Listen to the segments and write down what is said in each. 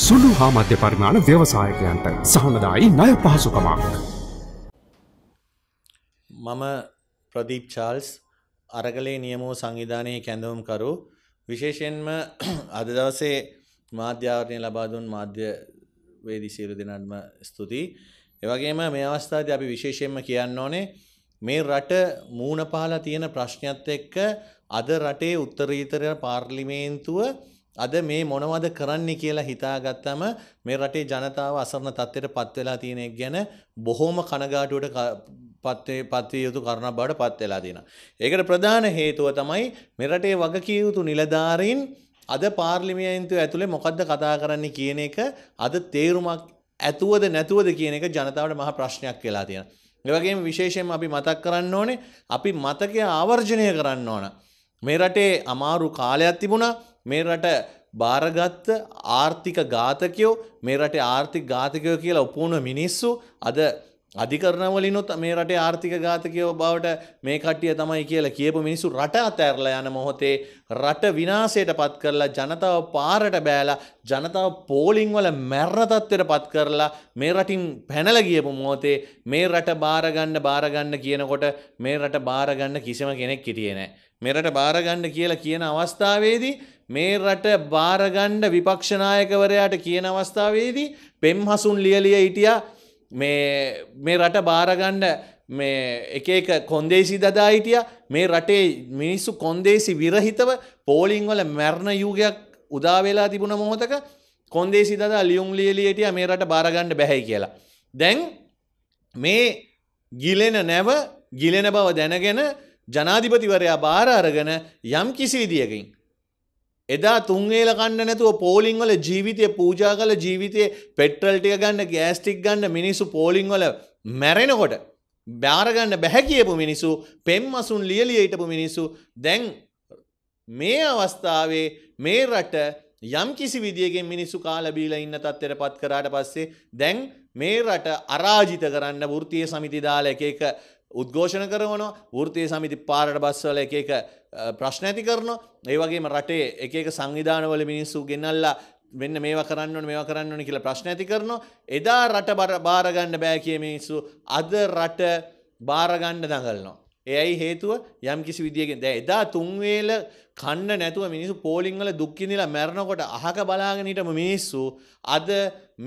සුළු හා මධ්‍ය පරිමාණ ව්‍යවසායකයන්ට සහනදායි ණය පහසුකමක්. මම ප්‍රදීප් චාල්ස් අරගලේ නියමෝ සංවිධානයේ කැඳවුම්කරු විශේෂයෙන්ම අද දවසේ මාධ්‍යාවරණය ලබා දුන් මාධ්‍ය වේදී සියලු දෙනාටම ස්තුතියි. ඒ වගේම මේ අවස්ථාවේදී අපි විශේෂයෙන්ම කියන්න ඕනේ මේ රට මූණ පාලා තියෙන ප්‍රශ්නයත් එක්ක අද රටේ උත්තරීතර පාර්ලිමේන්තුව අද මේ මොනවද කරන්නේ කියලා හිතාගත්තම මේ රටේ ජනතාව අසරණ තත්ත්වයට පත් වෙලා තියෙන එක ගැන බොහොම කනගාටුවට පත්වේ පත්විය යුතු කරන බවට පත් වෙලා තියෙනවා. ඒකට ප්‍රධාන හේතුව තමයි මේ රටේ වගකිය යුතු නිලධාරීන් අද පාර්ලිමේන්තුව ඇතුලේ මොකද්ද කතා කරන්නේ කියන එක අද තේරුමක් ඇතුවද නැතුවද කියන එක ජනතාවට මහ ප්‍රශ්නයක් වෙලා තියෙනවා. ඒ වගේම විශේෂයෙන්ම අපි මතක් කරන්න ඕනේ අපි මතකය ආවර්ජනය කරන්න ඕන. මේ රටේ අමාරු කාලයක් තිබුණා මේ රට භාරගත්ත ආර්ථික ඝාතකයෝ මේ රටේ ආර්ථික ඝාතකයෝ කියලා උපුණ මිනිස්සු අද අධිකරණවලිනුත් මේ රටේ ආර්ථික ඝාතකයෝ බවට මේ කට්ටිය තමයි කියලා කියපු මිනිස්සු රට අතෑරලා යන මොහොතේ රට විනාශයට පත් කරලා ජනතාව පාරට බෑලා ජනතාව පෝලිං වල මැරෙන තත්ත්වයට පත් කරලා මේ රටින් පැනලා ගියපු මොහොතේ මේ රට බාරගන්න බාරගන්න කියනකොට මේ රට බාරගන්න කිසිම කෙනෙක් හිටියේ නැහැ. මෙරට බාරගණ්ඩ කියලා කියන අවස්ථාවේදී මේ රට බාරගණ්ඩ විපක්ෂනායකවරයාට කියන අවස්ථාවේදී පෙම් හසුන් ලියලිය ඉටිය මේ රට බාරගණ්ඩ මේ එක එක කොන්දේසි දදා හිටිය මේ රටේ මිනිස්සු කොන්දේසි විරහිතව පෝලිංවල මැරණ යුගයක් උදාවෙලා තිබුණ මොහොතක කොන්දේසි දදා ලියුම් ලියලියටිය මේ රට බාරගණ්ඩ බැහැයි කියලා. දැන් මේ ගිලෙන නැව ගිලෙන බව දැනගෙන ජනාධිපතිවරයා බාර අරගෙන යම් කිසි විදියකින් එදා තුන්වේල කන්න නැතුව පෝලිං වල ජීවිතය පූජා කළ ජීවිතයේ පෙට්‍රල් ටික ගන්න ගෑස් ටික ගන්න මිනිස්සු පෝලිං වල මැරෙනකොට බාරගන්න බැහැ කියපු මිනිස්සු පෙම්මසුන් ලියලිය හිටපු මිනිස්සු දැන් මේ අවස්ථාවේ මේ රට යම් කිසි විදියකින් මිනිස්සු කාලා බීලා ඉන්න තත්ත්වයට පත් කරාට පස්සේ දැන් මේ රට අරාජිත කරන්න වෘත්තීය සමිති දාලා එක එක උද්ඝෝෂණ කරවන වෘතිය සමිති පාරට බස්වල එක එක ප්‍රශ්න ඇති කරන ඒවගේම රටේ එක සංවිධානවල මිනිස්සු ගෙනල්ලා වෙන්න මේ කරන්න මේ කරන්න ඕනි කියලා ප්‍රශ්න ඇති කරන එදා රට බාරගන්න බෑ කිය මිනිස්සු අද රට බාරගන්න දඟල්නවා. එයයි හේතුව යම් කිසි විදිියගෙන් දැ එදා තුන්වේල කන්න නැතුව මිනිසු පෝලිංහල දුක්කිඳලා මැරණකොට අහක බලාගෙනටම මිනිස්සු අද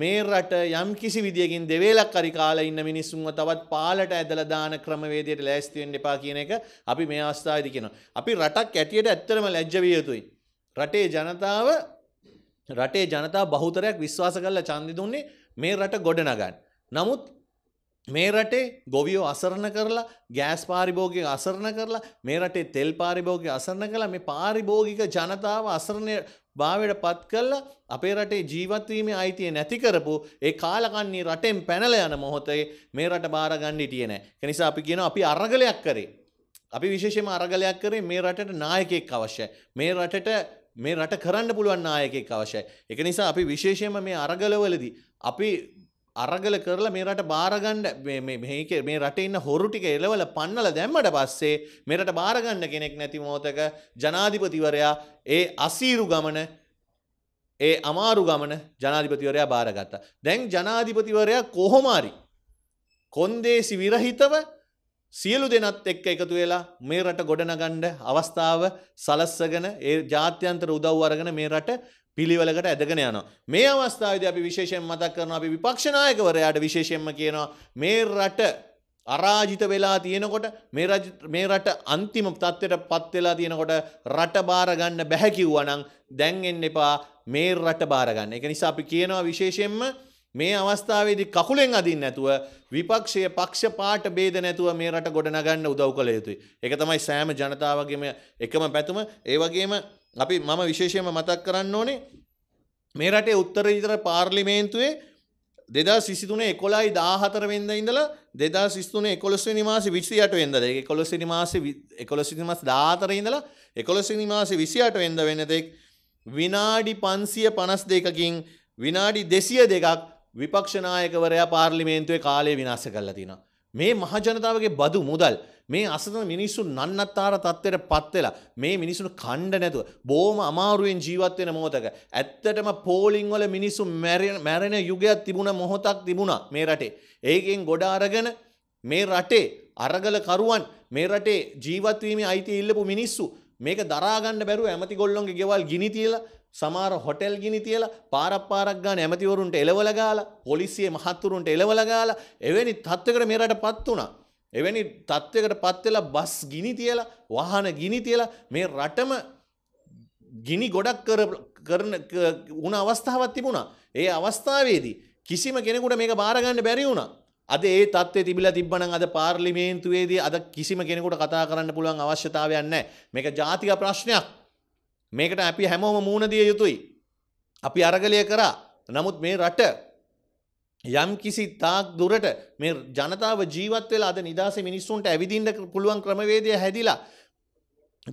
මේ රට යම් කිසි විදිියකින් දෙවේලක් කරිකාල ඉන්න මිනිස්සුන්ව තවත් පාලට ඇදල දාන ක්‍රමවේදයට ලෑස්තිවෙන් එපා කියන එක අපි මේ අවස්ථායිති කියෙන. අපි රටක් ඇටියට ඇත්තරම ලැජ්ජවිය යුතුයි. රටේ ජනතාව රටේ ජනතා බහුතරයක් විශ්වාස කරල චන්දි දුන්නේ මේ රට ගොඩනගන්න. නමුත් මේ රටේ ගොවියෝ අසරණ කරලා ගෑස් පාරිභෝගික අසරණ කරලා මේ රටේ තෙල් පාරිභෝගික අසරණ කළා මේ පාරිභෝගික ජනතාව අසරණය භාවයට පත් කළා අපේ රටේ ජීවත්වීමේ අයිතිය නැති කරපු ඒ කාලකන්ණී රටෙන් පැනලා යන මොහොතේ මේ රට බාර ගන්න හිටියේ නැහැ. ඒ නිසා අපි කියනවා අපි අරගලයක් කරේ. අපි විශේෂයෙන්ම අරගලයක් කරේ මේ රටට නායකයෙක් අවශ්‍යයි. මේ රටට මේ රට කරන්න පුළුවන් නායකයෙක් අවශ්‍යයි. ඒක නිසා අපි විශේෂයෙන්ම මේ අරගලවලදී අපි අරගල කරලා මේ රට බාරගන්න මේ රට ඉන්න හොරු ටික එලවල පන්නල දැම්මට පස්සේ මෙරට බාරගන්න කෙනෙක් නැති මොහොතක ජනාධිපතිවරයා ඒ අසීරු ගමන ඒ අමාරු ගමන ජනාධිපතිවරයා බාරගත්තා. දැන් ජනාධිපතිවරයා කොහොමාරි කොන්දේසි විරහිතව සියලු දෙනත් එක්ක එකතු වෙලා මේ රට ගොඩනගන්න අවස්ථාව සලස්සගෙන ඒ ජාත්‍යන්තර උදව් අරගෙන මේ රට පිළිවෙලකට ඇදගෙන යනවා. මේ අවස්ථාවේදී අපි විශේෂයෙන් මතක් කරනවා අපි විපක්ෂ නායකවරයාට විශේෂයෙන්ම කියනවා මේ රට අරාජිත වෙලා තියෙනකොට මේ රට අන්තිම තත්ත්වයට පත් වෙලා තියෙනකොට රට බාර ගන්න බැහැ කිව්වනම් දැන් එන්න එපා මේ රට බාර ගන්න. ඒක නිසා අපි කියනවා විශේෂයෙන්ම මේ අවස්ථාවේදී කකුලෙන් අදින්න නැතුව විපක්ෂයේ පක්ෂපාට ભેද නැතුව මේ රට ගොඩනගන්න උදව් කළ යුතුයි. ඒක තමයි සෑම ජනතාවගේම එකම පැතුම. ඒ වගේම අපි මම විශේෂයෙන්ම මතක් කරන්න ඕනේ මේ රටේ උත්තරීතර පාර්ලිමේන්තුවේ දෙදා සිසිතුනේ එකොලයි දාහතර වෙන්ද ඉඳලා දෙදා සිස්තුන එකොලොස් නිමාස විසියට වෙන්ද දෙ එකොලොස් නිමාස එකොලොස් නිමස් දාතර ඉඳලා එකොලොස් නිමාස විසියට වෙන්ද වෙනතෙක් විනාඩි පන්සිය පනස් දෙකකින් විනාඩි දෙසිය දෙකක් විපක්ෂනායකවරයා පාර්ලිමේන්තුවේ කාලය විනාස කරලා තින. මේ මහජනතාවගේ බදු මුදල් මේ අසතන මිනිස්සු නන්නත්තාර තත්ත්වයට පත්වෙලා මේ මිනිසුන් කණ්ඩ නැතුව බෝම අමාරුවෙන් ජීවත්වෙන මොහොතක ඇත්තටම පෝලිංවල මිනිස්සු මැරෙන යුගයක් තිබුණ මොහොතක් තිබුණා මේ රටේ. ඒකෙන් ගොඩ අරගෙන මේ රටේ අරගලකරුවන් මේ රටේ ජීවත්වීම අයිති ඉල්ලපු මිනිස්සු මේක දරාගන්න බැරුව ඇමති ගොල්ලොන්ගේ ගෙවල් ගිනි තියලා සමහර හොටෙල් ගිනි තියලා පාරක් පාරක් ගාන ඇමතිවරුන්ට එලවල ගාලා පොලිසිය මහත්තුරුන්ට එලවල ගාලා එවැනි තත්වයකට මේ රටපත් වුණා. එවැනි තත්වයකට පත් වෙලා බස් ගිනි තියලා වාහන ගිනි තියලා මේ රටම ගිනි ගොඩක් කර කරන වුණ අවස්ථාවක් තිබුණා. ඒ අවස්ථාවේදී කිසිම කෙනෙකුට මේක බාර ගන්න බැරි වුණා. අද ඒ තත්ත්වය තිබිලා තිබ්බනම් අද පාර්ලිමේන්තුවේදී අද කිසිම කෙනෙකුට කතා කරන්න පුළුවන් අවශ්‍යතාවයක් නැහැ. මේක ජාතික ප්‍රශ්නයක්. මේකට අපි හැමෝම මූුණදිය යුතුයි. අපි අරගලය කරා නමුත් මේ රට යම් කිසි තාක් දුරට මේ ජනතාව ජීවත් වෙලා අද නිදහස මිනිස්සුන්ට ඇවිදින්න පුළුවන් ක්‍රමවේදය හැදිලා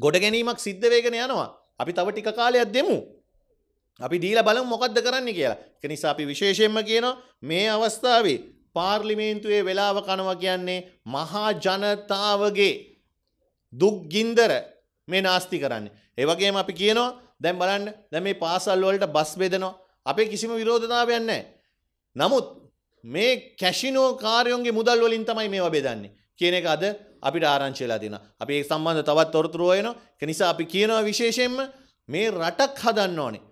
ගොඩ ගැනීමක් සිද්ධ වේගෙන යනවා අපි තව ටික කාලයක් දෙමු අපි දීලා බලමු මොකද්ද කරන්න කියලා ඒක නිසා අපි විශේෂයෙන්ම කියනවා මේ අවස්ථාවේ පාර්ලිමේන්තුවේ වෙලාව කනවා කියන්නේ මහා ජනතාවගේ දුක් ගින්දර මේ නාස්ති කරන්නේ ඒවගේම අපි කියනවා දැම් බලන්න දැ මේ පාසල්වලට බස් බෙදනවා අපේ කිසිම විරෝධතාවයන්නේ. නමුත් මේ කැෂිනෝ කාරයෝන්ගේ මුදල් වලින් තමයි මේ බෙදන්නේ කියන එක අද අපිට ආරංචිලා තින අපි ඒ සම්බන්ධ තවත් තොරතුරුවයන කනිසා අපි කියනවා විශේෂයෙන්ම මේ රටක් හදන්න ඕනේ.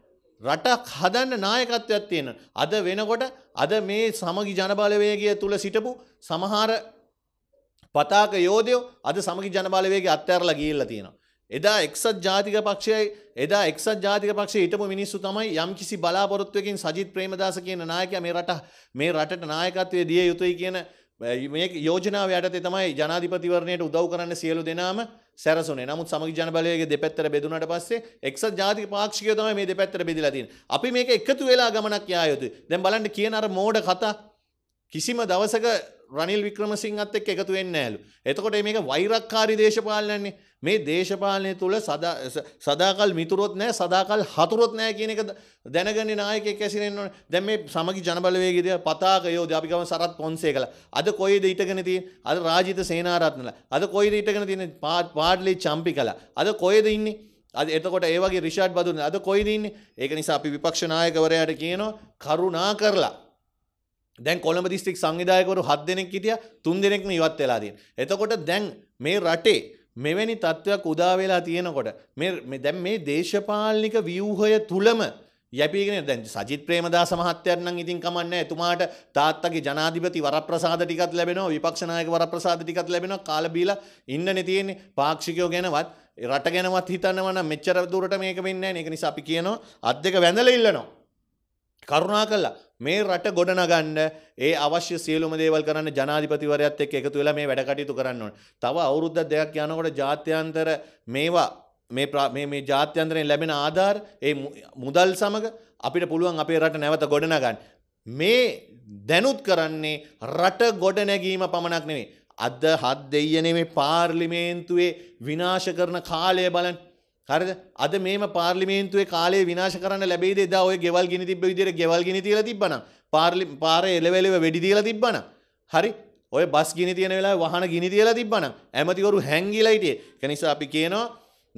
රටක් හදන්න නායකත්වයක් තියෙන. අද වෙනකොට අද මේ සමගි ජනබලවේගය තුළ සිටපු සමහර පතාක යෝධයෝ අද සමගි ජනබලවේගේ අත්‍යරලා ගිල්ල තියෙනවා. එදා එක්සත් ජාතික පක්ෂයයි එදා එක්සත් ජාතික පක්ෂයේ හිටපු මිනිස්සු තමයි යම්කිසි බලාපොරොත්තුවකින් සජිත් ප්‍රේමදාස කියන නායකයා මේ රට මේ රටට නායකත්වයේ දිය යුතුයි කියන මේ යෝජනාව යටතේ තමයි ජනාධිපතිවරණයට උදව් කරන්න සියලු දෙනාම සැරසුනේ. නමුත් සමගි ජන බලවේගයේ දෙපැත්තට බෙදුනට පස්සේ එක්සත් ජාතික පාක්ෂිකයෝ තමයි මේ දෙපැත්තට බෙදලා තියෙන්නේ. අපි මේක එකතු වෙලා ගමනක් යා යුතුයි. දැන් බලන්න කියන අර මෝඩ කතා කිසිම දවසක රනිල් වික්‍රමසිංහත් එක්ක එකතු වෙන්නේ නැහැලු. එතකොට මේක වෛරක්කාරී දේශපාලනන්නේ. මේ දේශපාලනය තුළ සදාකල් මිතුරොත් නෑ සදාකල් හතුරොත් නෑ කියන එක දැනගෙන නායක කැසිරෙන් ඕන දැන් මේ සමගි ජනබලවේගේද පතාකයෝ ජාපිකම සරත් පොන්සේ කළ අද කොයිද ඉටගෙන තියෙන අද රාජිත සේනාරත්නල අද කොයිද ඉටගෙන තියෙන පාඩ්ලි චම්පි කළ අද කොයද ඉන්නේ අද එතකොට ඒ වගේ රිෂාඩ් බදුන අද කොයිද ඉන්නේ ඒක නිසා අපි විපක්ෂ නායකවරයාට කියනවා කරුණා කරලා දැන් කොළඹ දිස්ත්‍රික් සංවිධායකවරු හත් දෙනෙක් හිටියා තුන් දෙනෙක්ම ඉවත් වෙලා තියෙනවා. එතකොට දැන් මේ රටේ මෙවැනි තත්ත්වයක් උදා වෙලා තියෙනකොට මේ දැන් මේ දේශපාලනික ව්‍යුහය තුලම යැපීගෙන දැන් සජිත් ප්‍රේමදාස මහත්තයන් නම් ඉතින් කමන්නේ එතුමාට තාත්තගේ ජනාධිපති වරප්‍රසාද ටිකක් ලැබෙනවා විපක්ෂ නායක වරප්‍රසාද ටිකක් ලැබෙනවා කාලා බීලා ඉන්නනේ තියෙන්නේ පාක්ෂිකයෝ ගැනවත් රට ගැනවත් හිතනවා නම් මෙච්චර දුරට මේක වෙන්නේ නැහැ නේ ඒක නිසා අපි කියනවා අත් දෙක වැඳලා ඉල්ලනවා කරුණා කළා මේ රට ගොඩනගන්න ඒ අවශ්‍ය සියලුම දේවල් කරන්න ජනාධිපතිවරයත් එක්ක එකතු වෙලා මේ වැඩ කටයුතු කරන්න ඕනේ. තව අවුරුද්දක් දෙකක් යනකොට ජාත්‍යන්තර මේවා මේ මේ මේ ජාත්‍යන්තරයෙන් ලැබෙන ආධාර ඒ මුදල් සමග අපිට පුළුවන් අපේ රට නැවත ගොඩනගන්න. මේ දැනුත් කරන්නේ රට ගොඩනැගීම පමණක් නෙවෙයි. අද හත් දෙයියනේ මේ පාර්ලිමේන්තුවේ විනාශ කරන කාලය බලන්න හරිද අද මේම පාර්ලිමේන්තුවේ කාලේ විනාශ කරන්න ලැබෙයිද එදා ඔය ගෙවල් ගිනි තිබ්බ විදියට ගෙවල් ගිනි තියලා තිබ්බනම් පාර්ලි පාරේ එලෙවෙලෙව වෙඩි තියලා තිබ්බනම් හරි ඔය බස් ගිනි තියෙන වෙලාවේ වාහන ගිනි තියලා තිබ්බනම් ඇමතිවරු හැංගිලා හිටියේ ඒ නිසා අපි කියනවා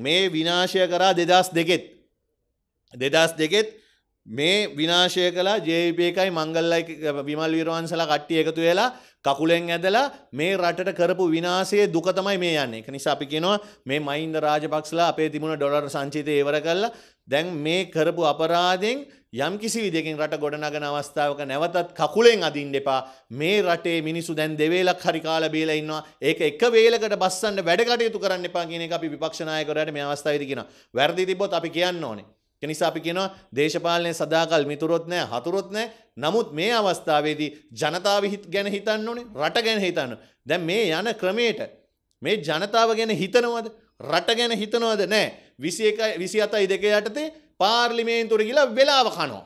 මේ විනාශය කරා 2002 2002 මේ විනාශය කළා ජේවිපී එකයි මංගල්ලයි විමල් විරවන්සලා කට්ටිය එකතු වෙලා කකුලෙන් ඇදලා මේ රටට කරපු විනාශයේ දුක තමයි මේ යන්නේ. ඒක නිසා අපි කියනවා මේ මහින්ද රාජපක්ෂලා අපේ තිබුණ ඩොලර් සංචිතය ඉවර කළා. දැන් මේ කරපු අපරාධෙන් යම් කිසි විදියකින් රට ගොඩනගන අවස්ථාවක නැවතත් කකුලෙන් අදින්න එපා. මේ රටේ මිනිස්සු දැන් දෙවේලක් හරි කාලා බීලා ඉන්නවා. ඒක එක වේලකට බස්සන්න වැඩ කටයුතු කරන්න එපා කියන එක අපි විපක්ෂ නායකවරයාට මේ අවස්ථාවේදී කියනවා. වැරදි තිබ්බොත් අපි කියන්න ඕනේ. නිසා අපි කියනවා දේශපාලනය සදාකල් මිතුරොත් නෑ හතුරොත් නෑ නමුත් මේ අවස්ථාවේදී ජනතාව ගැන හිතන්න ඕනේ රට ගැන හිතන්න. දැන් මේ යන ක්‍රමයට මේ ජනතාව ගැන හිතනවද රට ගැන හිතනවද නෑ විසි එකයි විසි අතයි දෙක යටතේ පාර්ලිමේන්තුර කියලා වෙලාව කනවා.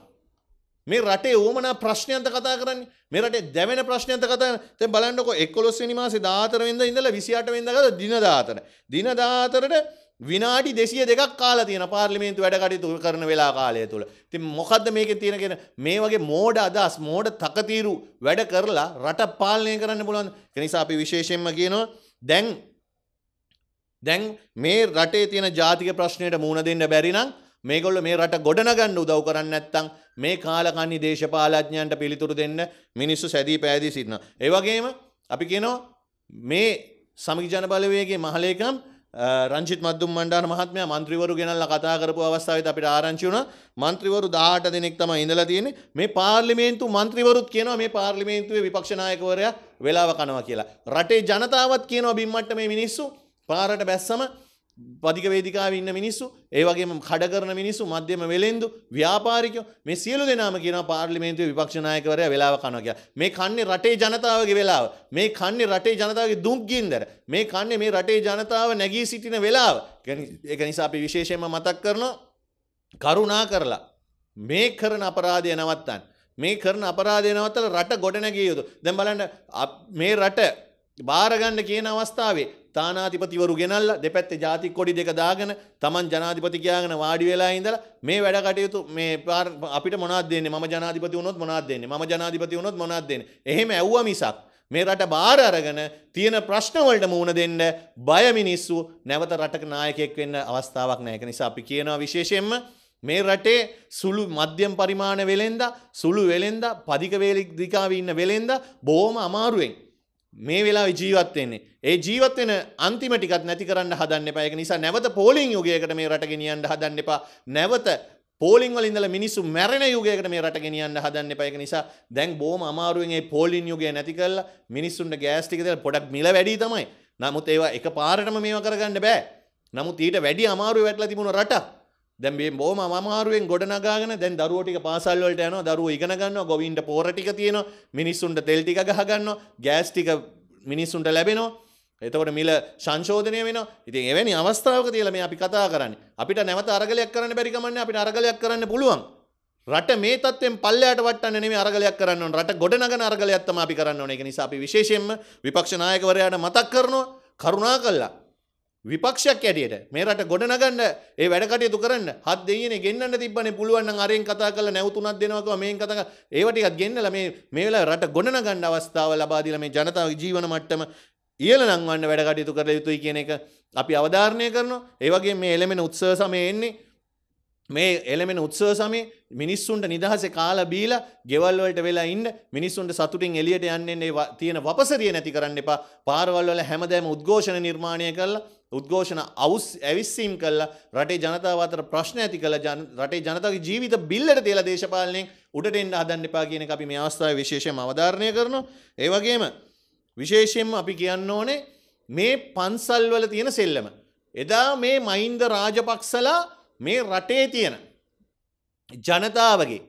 මේ රටේ ඕමනා ප්‍රශ්නයන්ත කතා කරන්නේ මේ රටේ දැවෙන ප්‍රශ්නයන්ත කතා දැන් බලන්නකො 11 වෙනි මාසේ 14 වෙනිදා ඉඳලා 28 වෙනිදා ගාන දින 14 දින 14ට විනාඩි දෙසිය දෙකක් කාලා තියෙන පාර්ලිමේන්තු වැඩකටයුතු කරන වෙලා කාලය තුළ. ඉතින් මොකද්ද මේකේ තියෙන කියන මේ වගේ මෝඩ අදහස් මෝඩ තකතිරු වැඩ කරලා රට පාලනය කරන්න පුළුවන්. ඒ නිසා අපි විශේෂයෙන්ම කියනවා දැන් දැන් මේ රටේ තියෙන ජාතික ප්‍රශ්නයට මුහුණ දෙන්න බැරි නම් මේගොල්ලෝ මේ රට ගොඩනගන්න උදව් කරන්නේ නැත්නම් මේ කාලකන්ණි දේශපාලඥයන්ට පිළිතුරු දෙන්න මිනිස්සු සැදී පැහැදී සිටිනවා. ඒ වගේම අපි කියනවා මේ සමිති ජන බලවේගයේ මහලේකම් Uh, රංචිත් මදදුම් මණ්ඩාන මහත්මය මන්ත්‍රීවරු ගෙනල්ල කතා කරපු අවස්ථාවත් අපිට ආරංචි වුණ මන්ත්‍රීවරු දාට දෙනෙක් තම ඉඳලා තියෙන මේ පාර්ලිමේන්තු මන්ත්‍රීවරුත් කියනවා මේ පාර්ලිමේන්තුවේ විපක්ෂනායකවරයා වෙලාව කනවා කියලා. රටේ ජනතාවත් කියනවා බිම්මට්ට මේ මිනිස්සු පාරට බැස්සම පදික වේදිකාව ඉන්න මිනිස්සු ඒවගේම කඩ කරන මිනිස්සු මධ්‍යම වෙලෙන්දු ව්‍යාපාරිකයෝ මේ සියලු දෙනාම කියන පාර්ලිමේන්තුවේ විපක්ෂනායකවරයා වෙලාව කනවා කියලා. මේ කන්නේ රටේ ජනතාවගේ වෙලාව. මේ කන්නේ රටේ ජනතාවගේ දුක් ගින්දර. මේ කන්නේ මේ රටේ ජනතාව නැගී සිටින වෙලාව. ඒක නිසා අපි විශේෂයෙන්ම මතක් කරනවා කරුණා කරලා මේ කරන අපරාධය නවත්තන්න. මේ කරන අපරාධය නවත්තලා රට ගොඩනැගිය යුතු. දැන් බලන්න මේ රට බාරගන්න කියන අවස්ථාවේ තානාධිපතිවරු ගෙනල්ල දෙපැත්තේ ජාතික කොඩි දෙක දාගෙන තමන් ජනාධිපති කියාගෙන වාඩි වෙලා ඉඳලා මේ වැඩ කටයුතු මේ අපිට මොනවද දෙන්නේ මම ජනාධිපති වුණොත් මොනවද දෙන්නේ මම ජනාධිපති වුණොත් මොනවද දෙන්නේ එහෙම ඇව්වා මිසක් මේ රට බාර අරගෙන තියෙන ප්‍රශ්න වලට මුහුණ දෙන්න බය මිනිස්සු නැවත රටක නායකයෙක් වෙන්න අවස්ථාවක් නැහැ ඒක නිසා අපි කියනවා විශේෂයෙන්ම මේ රටේ සුළු මධ්‍යම පරිමාණ වෙලෙන්දා සුළු වෙලෙන්දා පදික වේලිකාවේ ඉන්න වෙලෙන්දා බොහොම අමාරුවෙන් මේ වෙලා ජීවත්වෙන්නේ ඒ ජීවත්වෙන අන්තිමටිකත් නැති කරන්න හදන්න එපා ඒක නිසා නැවත පෝලිං යුගයකට මේ රට ගෙනියන්න හදන්න එපා නැවත පෝලිං වල ඉඳලා මිනිස්සු මැරෙන යුගයකට මේ රට ගෙනියන්න හදන්න එපා ඒක නිසා දැන් බොහොම අමාරුවෙන් මේ පෝලිං යුගය නැති කරලා මිනිස්සුන්ට ගෑස් ටික දෙලා පොඩක් මිල වැඩි තමයි. නමුත් ඒවා එකපාරටම මේවා කරගන්න බෑ. නමුත් ඊට වැඩි අමාරුවේ වැටලා තිබුණ රටක්. දැන් මේ බොහොම අමාරුවෙන් ගොඩනගාගෙන දැන් දරුවෝ ටික පාසල් වලට යනවා දරුවෝ ඉගෙන ගන්නවා ගොවීන්ට පොර ටික තියෙනවා මිනිස්සුන්ට තෙල් ටික ගහ ගන්නවා ගෑස් ටික මිනිස්සුන්ට ලැබෙනවා එතකොට මිල සංශෝධනය වෙනවා ඉතින් එවැනි අවස්ථාවක තියලා මේ අපි කතා කරන්නේ අපිට නැවත අරගලයක් කරන්න බැරි කමන්නේ අපිට අරගලයක් කරන්න පුළුවන් රට මේ තත්ත්වෙන් පල්ලයට වටන්න නෙමෙයි අරගලයක් කරන්න ඕන රට ගොඩනගන අරගලයක් තමයි අපි කරන්න ඕන ඒක නිසා අපි විශේෂයෙන්ම විපක්ෂ නායකවරයාට මතක් කරනවා කරුණා කළා විපක්ෂයක් ඇටියට මේ රට ගොඩනගන්න ඒ වැඩ කටයුතු කරන්න හත් දෙයියනේ ගෙන්නන්න තිබ්බනේ පුළුවන් නම් අරෙන් කතා කරලා නැව් තුනක් දෙනවා කිව්වා මේන් කතා කරලා ඒව ටිකක් ගෙන්නලා මේ මේ වෙලාව රට ගොඩනගන්න අවස්ථාව ලබා දීලා මේ ජනතාවගේ ජීවන මට්ටම ඉහළ නංවන්න වැඩ කටයුතු කළ යුතුයි කියන එක අපි අවධාරණය කරනවා ඒ වගේ මේ එළමෙන උත්සව සමය එන්නේ මේ එළමෙන උත්සව සමය මිනිස්සුන්ට නිදහසේ කාලා බීලා ගෙවල් වලට වෙලා ඉන්න මිනිස්සුන්ට සතුටින් එළියට යන්නේ තියෙන වපසරිය නැති කරන්න එපා පාරවල් වල හැමදාම උද්ඝෝෂණ නිර්මාණය කරලා උද්ඝෝෂණ අවුස් ඇවිස්සීම් කල්ලා රටේ ජනතාව අතර ප්‍රශ්න ඇති කළ රටේ ජනතාවගේ ජීවිත බිල්ලට තියලා දේශපාලනයෙන් උඩට එන්න හදන්න එපා කියන එක අපි මේ අවස්ථාවේ විශේෂයෙන්ම අවධාරණය කරනවා. ඒ වගේම විශේෂයෙන්ම අපි කියන්න ඕනේ මේ පන්සල් වල තියෙන සෙල්ලම. එදා මේ මහින්ද රාජපක්ෂලා මේ රටේ තියෙන ජනතාවගේ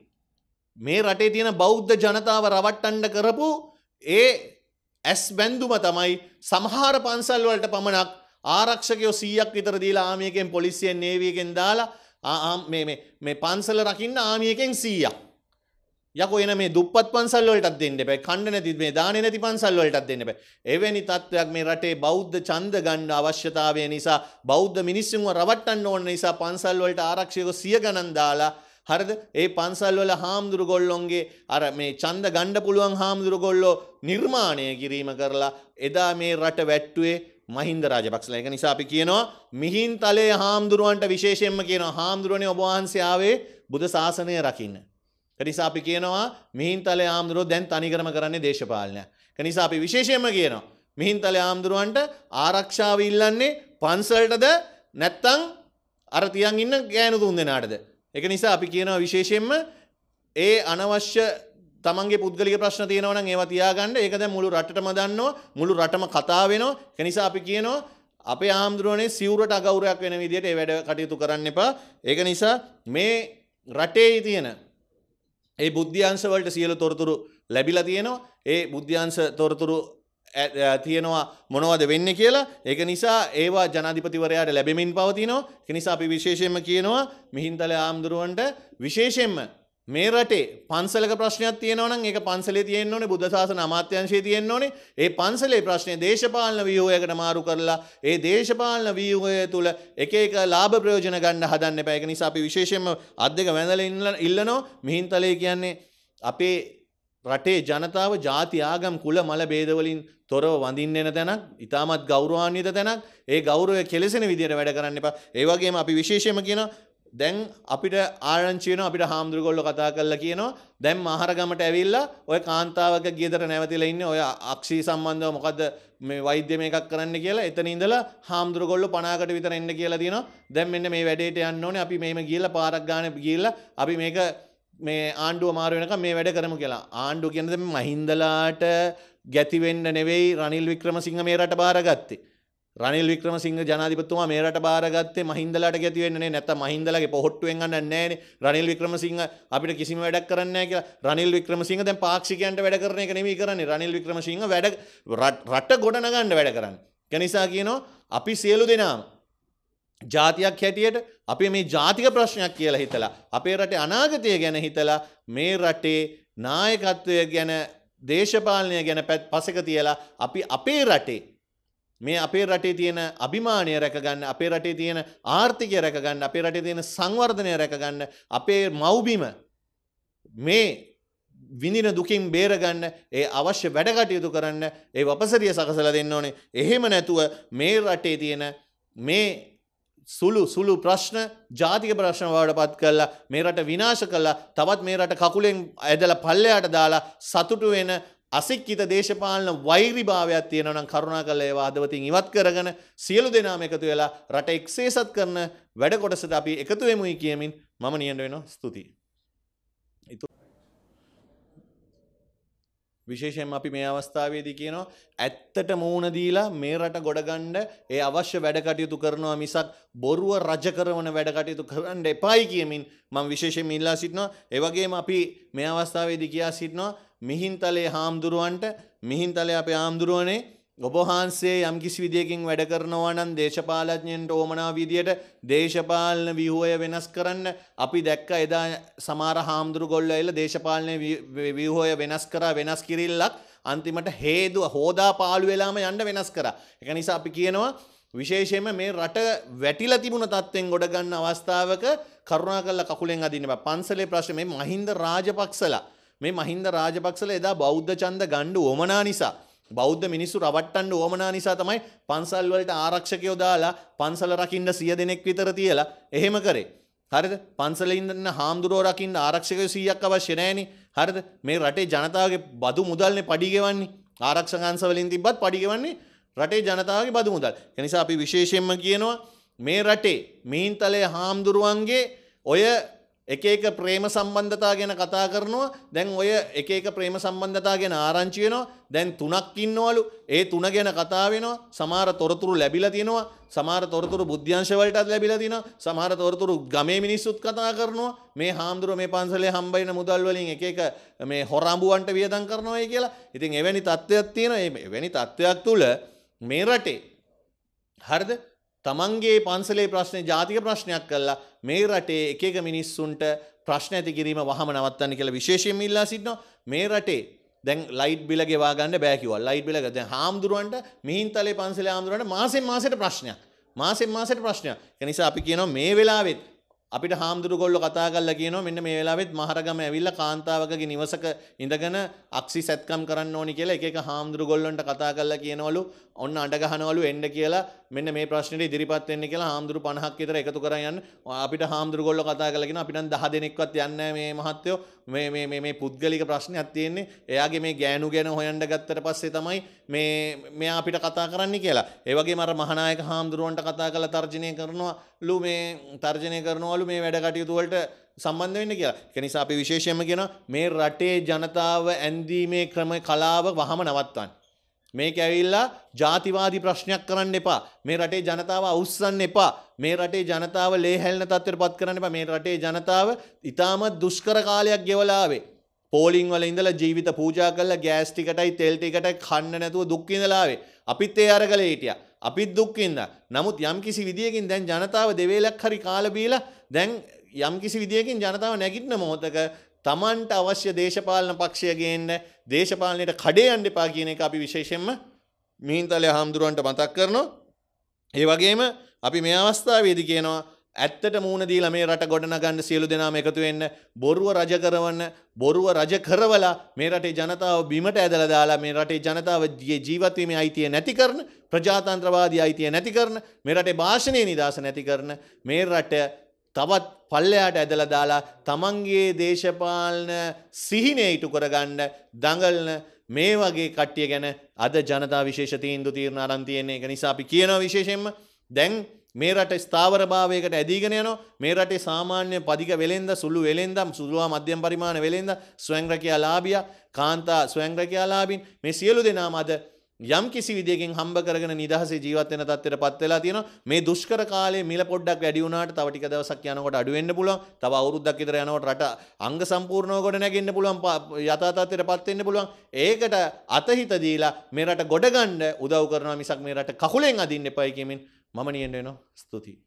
මේ රටේ තියෙන බෞද්ධ ජනතාව රවට්ටන්න කරපු ඒ ඇස් බැන්දුම තමයි සමහර පන්සල් වලට පමණක් ආරක්ෂකයෝ සීයක් විතර දීලා ආමියකෙන් පොලිසියෙන් නේවියකෙන් දාලා මේ පන්සල රකින්න ආමියකෙන් සීයක්. යකෝ එන මේ දුප්පත් පන්සල් වලටත් දෙන්න එපා. කණ්ඩ නැති මේ දානේ නැති පන්සල් වලටත් දෙන්න එපා. එවැනි තත්වයක් මේ රටේ බෞද්ධ ඡන්ද ගන්න අවශ්‍යතාවය නිසා බෞද්ධ මිනිස්සුන්ව රවට්ටන්න ඕන නිසා පන්සල් වලට ආරක්ෂකයෝ සිය ගණන් දාලා හරිද ඒ පන්සල් වල හාමුදුරු ගොල්ලොන්ගේ අර මේ ඡන්ද ගන්න පුළුවන් හාමුදුරු ගොල්ලෝ නිර්මාණය කිරීම කරලා එදා මේ රට වැට්ටුවේ මහින්ද රාජපක්ෂලා. ඒක නිසා අපි කියනවා මිහින්තලේ හාමුදුරුවන්ට විශේෂයෙන්ම කියනවා හාමුදුරුවනේ ඔබ වහන්සේ ආවේ බුදු සාසනය රකින්න. ඒ නිසා අපි කියනවා මිහින්තලේ හාමුදුරුවෝ දැන් තනිකරම කරන්නේ දේශපාලනය. ඒ නිසා අපි විශේෂයෙන්ම කියනවා මිහින්තලේ හාමුදුරුවන්ට ආරක්ෂාව ඉල්ලන්නේ පන්සලටද නැත්තම් අර තියන් ඉන්න ගෑනු තුන් දෙනාටද. ඒක නිසා අපි කියනවා විශේෂයෙන්ම ඒ අනවශ්‍ය තමන්ගේ පුද්ගලික ප්‍රශ්න තියෙනවා නම් ඒවා තියාගන්න ඒක දැන් මුළු රටටම දන්නවා මුළු රටම කතා වෙනවා ඒ නිසා අපි කියනවා අපේ ආම්දුරනේ සිවුරට අගෞරවයක් වෙන විදිහට ඒ වැඩ කටයුතු කරන්න එපා ඒක නිසා මේ රටේ තියෙන ඒ බුද්ධ්‍යංශ වලට සියලු තොරතුරු ලැබිලා තියෙනවා ඒ බුද්ධ්‍යංශ තොරතුරු තියෙනවා මොනවද වෙන්න කියලා ඒක නිසා ඒවා ජනාධිපතිවරයාට ලැබෙමින් පවතිනවා ඒ නිසා අපි විශේෂයෙන්ම කියනවා මිහින්තල ආම්දුරුවන්ට විශේෂයෙන්ම මේ රටේ පන්සලක ප්‍රශ්නයක් තියෙනවනම් ඒක පන්සලේ තියෙන්න ඕනේ බුද්ධ ශාසන අමාත්‍යංශයේ තියෙන්න ඕනේ. ඒ පන්සලේ ප්‍රශ්නේ දේශපාලන ව්‍යුහයකට මාරු කරලා ඒ දේශපාලන ව්‍යුහය තුල එක එක ලාභ ප්‍රයෝජන ගන්න හදන්න එපා. ඒක නිසා අපි විශේෂයෙන්ම අත් දෙක වැඳලා ඉල්ලනවා මිහින්තලේ කියන්නේ අපේ රටේ ජනතාව ಜಾති ආගම් කුල මල ભેද වලින් තොරව වඳින්න එන තැනක් ඊටමත් ගෞරවාන්විත තැනක් ඒ ගෞරවය කෙලසෙන විදියට වැඩ කරන්න එපා ඒ වගේම අපි විශේෂයෙන්ම කියනවා දැන් අපිට ආරංචියන අපිට හාමුදුරගොල්ල කතා කරලා කියනවා දැන් මහරගමට ඇවිල්ලා ඔය කාන්තාවක ගෙදර නැවතිලා ඉන්නේ ඔය අක්ෂී සම්බන්ධව මොකද්ද මේ වෛද්‍ය මේකක් කරන්න කියලා එතන ඉඳලා හාමුදුරගොල්ල 50කට විතර එන්න කියලා දිනවා දැන් මෙන්න මේ වැඩේට යන්න ඕනේ අපි මේම ගිහලා පාරක් ගානේ ගිහලා අපි මේක මේ ආණ්ඩුව මාරු වෙනකම් මේ වැඩ කරමු කියලා ආණ්ඩුව කියන්නේ දැන් මහින්දලාට ගැති වෙන්න නෙවෙයි රනිල් වික්‍රමසිංහ මේ රට බාරගත්තේ රනිල් වික්‍රමසිංහ ජනාධිපතිතුමා මේ රට බාරගත්තේ මහින්දලාට ගැති වෙන්නේ නැත්නම් මහින්දලාගේ පොහොට්ටුවෙන් ගන්න නැහැ රනිල් වික්‍රමසිංහ අපිට කිසිම වැඩක් කරන්නේ නැහැ කියලා රනිල් වික්‍රමසිංහ දැන් පාක්ෂිකයන්ට වැඩ කරන එක නෙමෙයි කරන්නේ රනිල් වික්‍රමසිංහ වැඩ රට ගොඩනගන්න වැඩ කරන්නේ ඒ නිසා කියනවා අපි සියලු දෙනාම ජාතියක් හැටියට අපි මේ ජාතික ප්‍රශ්නයක් කියලා හිතලා අපේ රටේ අනාගතය ගැන හිතලා මේ රටේ නායකත්වය ගැන දේශපාලනය ගැන පැත් පසක තියලා අපි අපේ රටේ මේ අපේ රටේ තියෙන අභිමානය රැකගන්න අපේ රටේ තියෙන ආර්ථිකය රැකගන්න අපේ රටේ තියෙන සංවර්ධනය රැකගන්න අපේ මව්බිම මේ විඳින දුකින් බේරගන්න ඒ අවශ්‍ය වැඩකටයුතු කරන්න ඒ වපසරිය සකසල දෙන්න ඕනේ එහෙම නැතුව මේ රටේ තියෙන මේ සුළු සුළු ප්‍රශ්න ජාතික ප්‍රශ්න වලට පත් කරලා මේ රට විනාශ කළා තවත් මේ රට කකුලෙන් ඇදලා පල්ලෙහාට දාලා සතුටු වෙන අසික්කිත දේශපාලන වෛරිභාවයක් තියෙනවා නම් කරුණාකරලා ඒවා අදවතින් ඉවත් කරගෙන සියලු දෙනාම එකතු වෙලා රට එක්සේසත් කරන වැඩ කොටසට අපි එකතු වෙමුයි කියමින් මම නියඬ වෙනවා ස්තුතියි. විශේෂයෙන් අපි මේ අවස්ථාවේදී කියනවා ඇත්තට මූණ දීලා මේ රට ගොඩගන්න ඒ අවශ්‍ය වැඩ කටයුතු කරනවා මිසක් බොරුව රජ කරන වැඩ කටයුතු කරන්න එපායි කියමින් මම විශේෂයෙන් ඉල්ලා සිටිනවා ඒ වගේම අපි මේ අවස්ථාවේදී කියා සිටිනවා මිහින්තලේ හාමුදුරුවන්ට මිහින්තලේ අපේ හාමුදුරුවනේ ඔබහන්සේ යම් කිසි විදියකින් වැඩ කරනවා නම් දේශපාලඥයන්ට ඕමනා විදියට දේශපාලන ව්‍යුහය වෙනස් කරන්න අපි දැක්ක එදා සමහර හාමුදුරු ගොල්ලෝ ඇවිල්ලා දේශපාලන ව්‍යුහය වෙනස් කරා වෙනස් කිරිල්ලක් අන්තිමට හේදුව හෝදා පාළු වෙලාම යන්න වෙනස් කරා. ඒක නිසා අපි කියනවා විශේෂයෙන්ම මේ රට වැටිලා තිබුණ තත්ත්වෙන් ගොඩ ගන්න අවස්ථාවක කරුණා කළ කකුලෙන් අදින්න බෑ. පන්සලේ ප්‍රශ්නේ මේ මහින්ද රාජපක්ෂලා මේ මහින්ද රාජපක්ෂල එදා බෞද්ධ ඡන්ද ගණ්ඩු වමනා නිසා බෞද්ධ මිනිස්සු රවට්ටන්න ඕමනා නිසා තමයි පන්සල් වලට ආරක්ෂකයෝ දාලා පන්සල රකින්න සිය දෙනෙක් විතර තියලා එහෙම කරේ. හරිද? පන්සලේ ඉන්න හාමුදුරුවෝ රකින්න ආරක්ෂකයෝ 100ක් අවශ්‍ය නැහෙනි. හරිද? මේ රටේ ජනතාවගේ බදු මුදල්නේ පඩි ගෙවන්නේ. ආරක්ෂක අංශ වලින් තිබ්බත් පඩි ගෙවන්නේ රටේ ජනතාවගේ බදු මුදල්. ඒ නිසා අපි විශේෂයෙන්ම කියනවා මේ රටේ මීන්තලේ හාමුදුරුවන්ගේ ඔය එක එක ප්‍රේම සම්බන්ධතා ගැන කතා කරනවා දැන් ඔය එක එක ප්‍රේම සම්බන්ධතා ගැන ආරංචි වෙනවා දැන් තුනක් ඉන්නවලු ඒ තුන ගැන කතා වෙනවා සමහර තොරතුරු ලැබිලා තියෙනවා සමහර තොරතුරු බුද්ධ්‍යංශ වලටත් ලැබිලා තිනවා සමහර තොරතුරු ගමේ මිනිස්සුත් කතා කරනවා මේ හාමුදුරුව මේ පන්සලේ හම්බ වෙන මුදල් වලින් එක එක මේ හොරඹුවන්ට වියදම් කරනවායි කියලා ඉතින් එවැනි තත්ත්වයක් තියෙනවා එවැනි තත්ත්වයක් තුල මේ රටේ හරිද තමන්ගේ පන්සලේ ප්‍රශ්නය ජාතික ප්‍රශ්නයක් කල්ලා මේ රටේ එකක මිනිස්සුන්ට ප්‍රශ්න ඇති කිරීම වහම නවත්තන්න කියලා විශේෂයෙන් ඉල්ලා සිටන මේ රටේ දැන් ලයිට් බිල ගෙවා ගන්න බෑකිවල් ලයිට් බිලක දැන් හාමුදුරුවන්ට මිහින්තලේ පන්සලේ හාමුදුරුවන්ට මාසෙන් මාසෙට ප්‍රශ්නයක් මාසෙන් මාසෙට ප්‍රශ්නයක් ඒ නිසා අපි කියනවා මේ වෙලාවෙත් අපිට හාමුදුරුවොල්ල කතා කරලා කියනවා මෙන්න මේ වෙලාවෙත් මහරගම ඇවිල්ලා කාන්තාවකගේ නිවසක ඉඳගෙන අක්සි සැත්කම් කරන්න ඕනි කියලා එක එක හාමුදුරුවොල්ලන්ට කතා කරලා කියනවලු ඔන්න අඩ ගහනවලු එන්න කියලා මෙන්න මේ ප්‍රශ්නයට ඉදිරිපත් වෙන්න කියලා හාමුදුරු 50ක් විතර එකතු කරන් යන්න අපිට හාමුදුරු ගොල්ලෝ කතා කරලා කියනවා අපිට නම් 10 දෙනෙක්වත් යන්නේ මේ මහත්තයෝ මේ මේ මේ මේ පුද්ගලික ප්‍රශ්නයක් තියෙන්නේ එයාගේ මේ ගෑනු ගැන හොයන්න ගත්තට පස්සේ තමයි මේ මෙයා අපිට කතා කරන්නේ කියලා. ඒ වගේම අර මහානායක හාමුදුරුවන්ට කතා කරලා තර්ජනය කරනවලු මේ තර්ජනය කරනවලු මේ වැඩ කටයුතු වලට සම්බන්ධ වෙන්න කියලා. ඒක නිසා අපි විශේෂයෙන්ම කියනවා මේ රටේ ජනතාව ඇඳීමේ ක්‍රම කලාව වහම නවත්තන්න. මේක ඇවිල්ලා ජාතිවාදී ප්‍රශ්නයක් කරන්න එපා. මේ රටේ ජනතාව අවුස්සන්න එපා. මේ රටේ ජනතාව ලේහැල්න තත්ත්වයට පත් කරන්න එපා. මේ රටේ ජනතාව ඉතාමත් දුෂ්කර කාලයක් ගෙවලා ආවේ. පෝලිං වල ඉඳලා ජීවිත පූජා කරලා ගෑස් ටිකටයි තෙල් ටිකටයි කන්න නැතුව දුක් විඳලා ආවේ. අපිත් ඒ අරගලේ හිටියා. අපිත් දුක් විඳා. නමුත් යම්කිසි විදියකින් දැන් ජනතාව දෙවේලක් හරි කාලා බීලා දැන් යම්කිසි විදියකින් ජනතාව නැගිටින මොහොතක තමන්ට අවශ්‍ය දේශපාලන පක්ෂයගේන්න දේශපාලනයට කඩේ අන්න එපා කියන එක අපි විශේෂෙන්ම මිහින්තලය හාමුදුරුවන්ට මතක් කරනවා. ඒ වගේම අපි මේ අවස්ථාවේදි කියනවා ඇත්තට මූුණ දීලා මේ රට ගොඩනගන්න සියලු දෙනාම එකතු වෙන්න බොරුව රජ කරවන්න බොරුව රජ කරවලා මේ රටේ ජනතාව බිමට ඇදලා දාලා මේ රටේ ජනතාවගේ ජීවත්වීමේ අයිතිය නැති කරන ප්‍රජාතන්ත්‍රවාදී අයිතිය නැති කරන මේ රටේ භාෂණයේ නිදහස නැති කරන මේ රට තවත් පල්ලයාට ඇදලා දාලා තමන්ගේ දේශපාලන සිහිනය ඉටු කරගන්න දඟලන මේ වගේ කට්ටිය ගැන අද ජනතා විශේෂ තීන්දුව තීරණ අරන් තියෙන එක නිසා අපි කියනවා විශේෂයෙන්ම දැන් මේ රට ස්ථාවරභාවයකට ඇදීගෙන යනවා මේ රටේ සාමාන්‍ය පදික වෙලෙන්ද සුළු වෙලෙන්දම් සුළුවා මධ්‍යම පරිමාණ වෙලෙන්ද ස්වයංරැකියාලාභියා කාන්තා ස්වයංරැකියාලාභින් මේ සියලු දෙනාම අද යම් කිසි විදියකින් හම්බ කරගෙන නිදහසේ ජීවත් වෙන තත්ත්වයට පත් වෙලා තියෙනවා. මේ දුෂ්කර කාලේ මිල පොඩ්ඩක් වැඩි වුණාට තව ටික දවසක් යනකොට අඩු වෙන්න පුළුවන්. තව අවුරුද්දක් විතර යනකොට රට අංග සම්පූර්ණව ගොඩ නැගෙන්න පුළුවන්. යථා තත්ත්වයට පත් වෙන්න පුළුවන්. ඒකට අතහිත දීලා මේ රට ගොඩ ගන්න උදව් කරනවා මිසක් මේ රට කකුලෙන් අදින්න එපයි කියමින් මම නියන්න වෙනවා. ස්තුතියි.